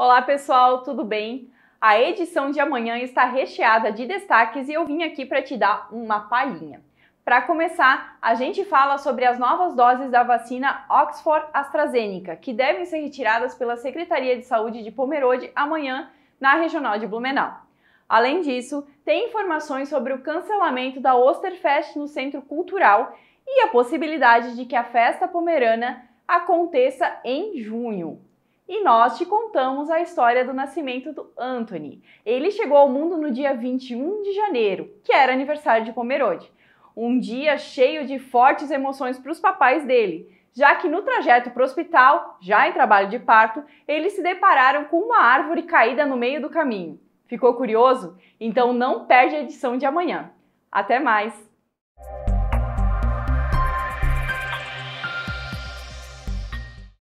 Olá pessoal, tudo bem? A edição de amanhã está recheada de destaques e eu vim aqui para te dar uma palhinha. Para começar, a gente fala sobre as novas doses da vacina Oxford AstraZeneca, que devem ser retiradas pela Secretaria de Saúde de Pomerode amanhã na Regional de Blumenau. Além disso, tem informações sobre o cancelamento da Osterfest no Centro Cultural e a possibilidade de que a festa pomerana aconteça em junho. E nós te contamos a história do nascimento do Anthony. Ele chegou ao mundo no dia 21 de janeiro, que era aniversário de Pomerode. Um dia cheio de fortes emoções para os papais dele, já que no trajeto para o hospital, já em trabalho de parto, eles se depararam com uma árvore caída no meio do caminho. Ficou curioso? Então não perde a edição de amanhã. Até mais!